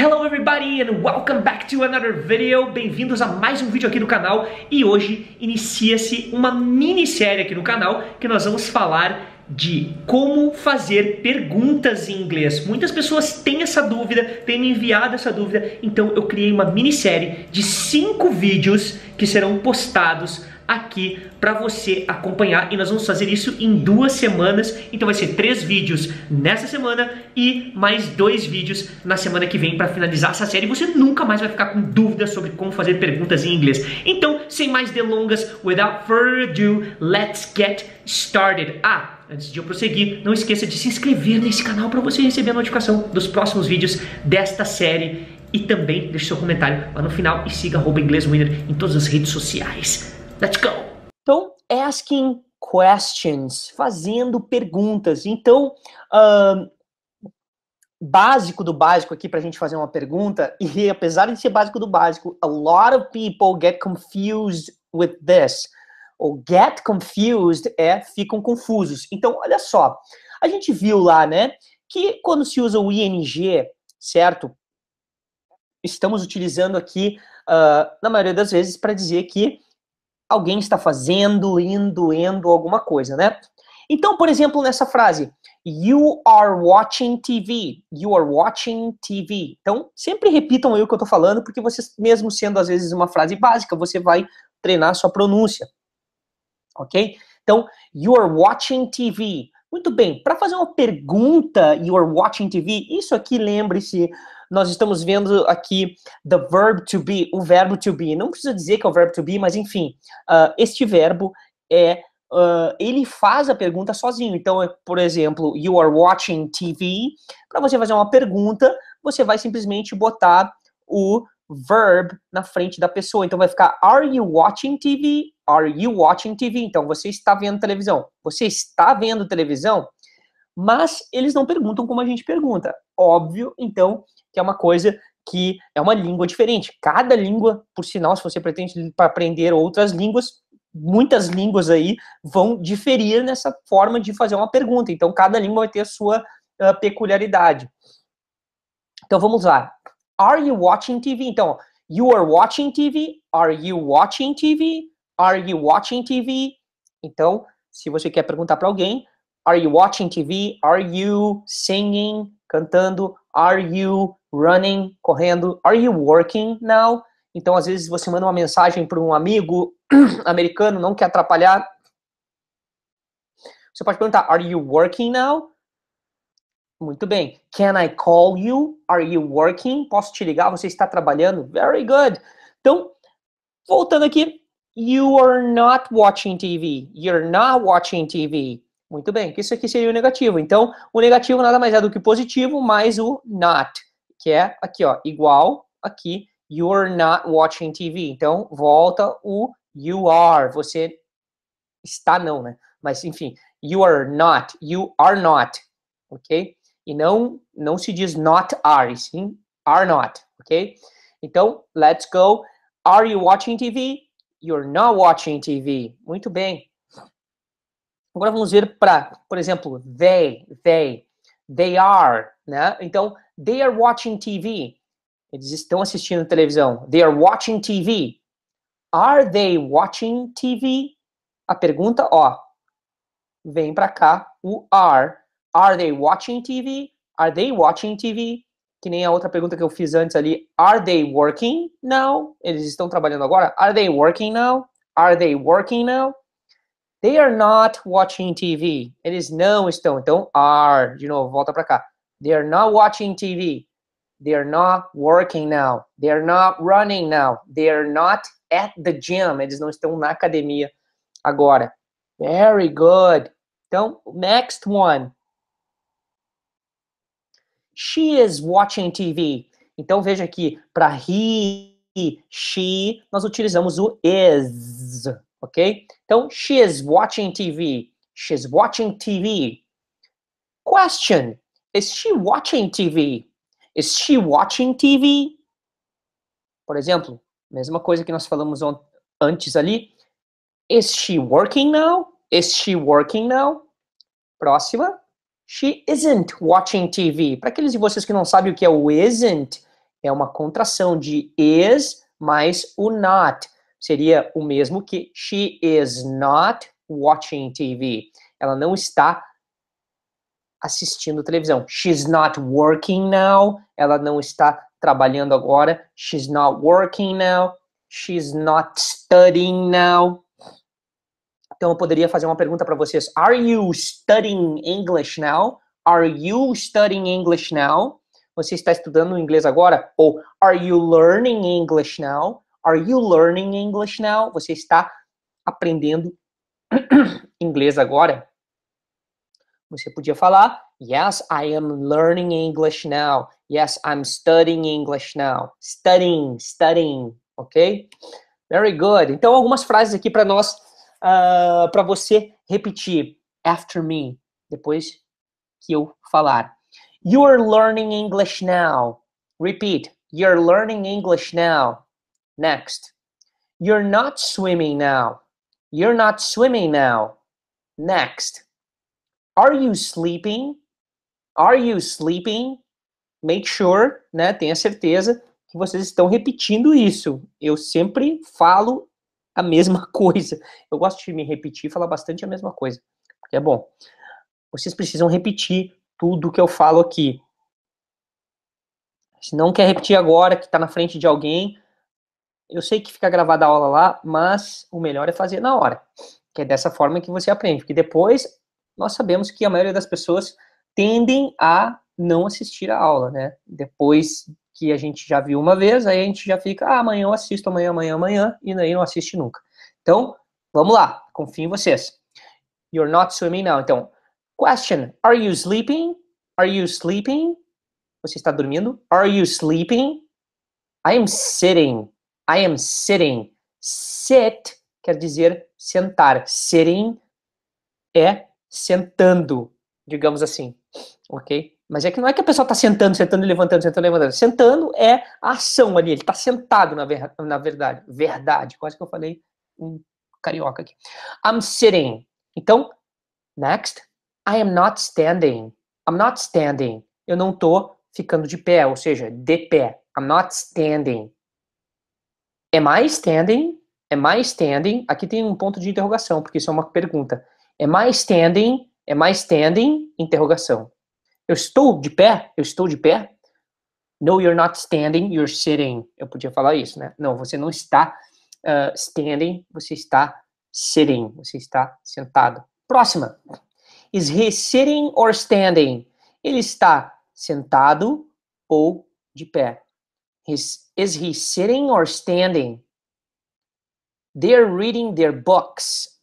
Hello everybody and welcome back to another video. Bem-vindos a mais um vídeo aqui no canal e hoje inicia-se uma minissérie aqui no canal que nós vamos falar de como fazer perguntas em inglês. Muitas pessoas têm essa dúvida, têm me enviado essa dúvida, então eu criei uma minissérie de cinco vídeos que serão postados aqui para você acompanhar e nós vamos fazer isso em duas semanas. Então vai ser três vídeos nessa semana e mais dois vídeos na semana que vem para finalizar essa série. Você nunca mais vai ficar com dúvidas sobre como fazer perguntas em inglês. Então, sem mais delongas, without further ado, let's get started. Ah, antes de eu prosseguir, não esqueça de se inscrever nesse canal para você receber a notificação dos próximos vídeos desta série. E também deixe seu comentário lá no final e siga arroba inglês Winner em todas as redes sociais. Let's go! Então, asking questions, fazendo perguntas. Então, uh, básico do básico aqui para a gente fazer uma pergunta, e apesar de ser básico do básico, a lot of people get confused with this. Ou get confused é ficam confusos. Então, olha só, a gente viu lá, né, que quando se usa o ing, certo? Estamos utilizando aqui, uh, na maioria das vezes, para dizer que alguém está fazendo, indo, indo, alguma coisa, né? Então, por exemplo, nessa frase, you are watching TV, you are watching TV. Então, sempre repitam aí o que eu estou falando, porque você, mesmo sendo às vezes uma frase básica, você vai treinar sua pronúncia, ok? Então, you are watching TV. Muito bem, para fazer uma pergunta, you are watching TV, isso aqui lembre-se nós estamos vendo aqui the verb to be, o verbo to be. Não precisa dizer que é o verbo to be, mas enfim, uh, este verbo é Uh, ele faz a pergunta sozinho. Então, é, por exemplo, you are watching TV. Para você fazer uma pergunta, você vai simplesmente botar o verb na frente da pessoa. Então, vai ficar are you watching TV? Are you watching TV? Então, você está vendo televisão. Você está vendo televisão? Mas eles não perguntam como a gente pergunta óbvio, então, que é uma coisa que é uma língua diferente. Cada língua, por sinal, se você pretende aprender outras línguas, muitas línguas aí vão diferir nessa forma de fazer uma pergunta. Então, cada língua vai ter a sua uh, peculiaridade. Então, vamos lá. Are you watching TV? Então, you are watching TV? Are you watching TV? Are you watching TV? Então, se você quer perguntar para alguém, are you watching TV? Are you singing? cantando Are you running? Correndo. Are you working now? Então, às vezes, você manda uma mensagem para um amigo americano, não quer atrapalhar. Você pode perguntar: Are you working now? Muito bem. Can I call you? Are you working? Posso te ligar? Você está trabalhando? Very good. Então, voltando aqui. You are not watching TV. You're not watching TV. Muito bem, que isso aqui seria o negativo. Então, o negativo nada mais é do que o positivo mais o not, que é aqui, ó, igual aqui, you're not watching TV. Então, volta o you are, você está não, né? Mas, enfim, you are not, you are not, ok? E não, não se diz not are, sim are not, ok? Então, let's go. Are you watching TV? You're not watching TV. Muito bem. Agora vamos ver para, por exemplo, they, they, they are, né? Então, they are watching TV. Eles estão assistindo televisão. They are watching TV. Are they watching TV? A pergunta, ó, vem para cá o are. Are they watching TV? Are they watching TV? Que nem a outra pergunta que eu fiz antes ali. Are they working? now Eles estão trabalhando agora? Are they working now? Are they working now? They are not watching TV. Eles não estão. Então, are, de novo, volta para cá. They are not watching TV. They are not working now. They are not running now. They are not at the gym. Eles não estão na academia agora. Very good. Então, next one. She is watching TV. Então, veja aqui, para he, she, nós utilizamos o is ok? Então, she is watching TV. She's watching TV. Question: Is she watching TV? Is she watching TV? Por exemplo, mesma coisa que nós falamos antes ali. Is she working now? Is she working now? Próxima. She isn't watching TV. Para aqueles de vocês que não sabem o que é o isn't, é uma contração de is mais o not seria o mesmo que she is not watching TV. Ela não está assistindo televisão. She's not working now. Ela não está trabalhando agora. She's not working now. She's not studying now. Então eu poderia fazer uma pergunta para vocês. Are you studying English now? Are you studying English now? Você está estudando inglês agora? Ou are you learning English now? Are you learning English now? Você está aprendendo inglês agora? Você podia falar, yes, I am learning English now. Yes, I'm studying English now. Studying, studying, ok? Very good. Então, algumas frases aqui para nós, uh, ah, para você repetir. After me, depois que eu falar. You are learning English now. Repeat. You're learning English now. Next. You're not swimming now. You're not swimming now. Next. Are you sleeping? Are you sleeping? Make sure, né? Tenha certeza que vocês estão repetindo isso. Eu sempre falo a mesma coisa. Eu gosto de me repetir e falar bastante a mesma coisa, porque é bom. Vocês precisam repetir tudo que eu falo aqui. Se não quer repetir agora, que está na frente de alguém, eu sei que fica gravada a aula lá, mas o melhor é fazer na hora, que é dessa forma que você aprende, porque depois nós sabemos que a maioria das pessoas tendem a não assistir a aula, né? Depois que a gente já viu uma vez, aí a gente já fica, ah, amanhã eu assisto, amanhã, amanhã, amanhã, e aí não assiste nunca. Então, vamos lá, confio em vocês. You're not swimming now. Então, question, are you sleeping? Are you sleeping? Você está dormindo? Are you sleeping? I am sitting. I am sitting. Sit quer dizer sentar. Sitting é sentando, digamos assim. Ok? Mas é que não é que a pessoa está sentando, sentando e levantando, sentando e levantando. Sentando é a ação ali. Ele está sentado, na, ver, na verdade. Verdade. Quase que eu falei um carioca aqui. I'm sitting. Então, next. I am not standing. I'm not standing. Eu não estou ficando de pé, ou seja, de pé. I'm not standing. É mais standing? é mais standing? aqui tem um ponto de interrogação, porque isso é uma pergunta. É mais standing? é mais standing? interrogação. Eu estou de pé? Eu estou de pé? No, you're not standing, you're sitting. Eu podia falar isso, né? Não, você não está uh, standing, você está sitting, você está sentado. Próxima. Is he sitting or standing? Ele está sentado ou de pé is he sitting or standing? They're reading their books.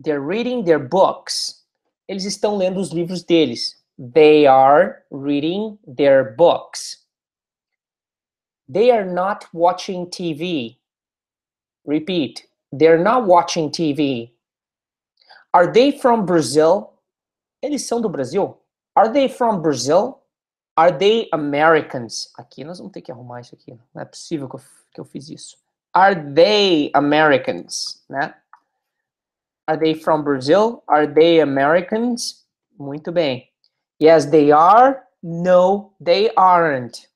They're reading their books. Eles estão lendo os livros deles. They are reading their books. They are not watching TV. Repeat. They're not watching TV. Are they from Brazil? Eles são do Brasil. Are they from Brazil? Are they Americans? Aqui nós vamos ter que arrumar isso aqui. Não é possível que eu, que eu fiz isso. Are they Americans? Né? Are they from Brazil? Are they Americans? Muito bem. Yes, they are. No, they aren't.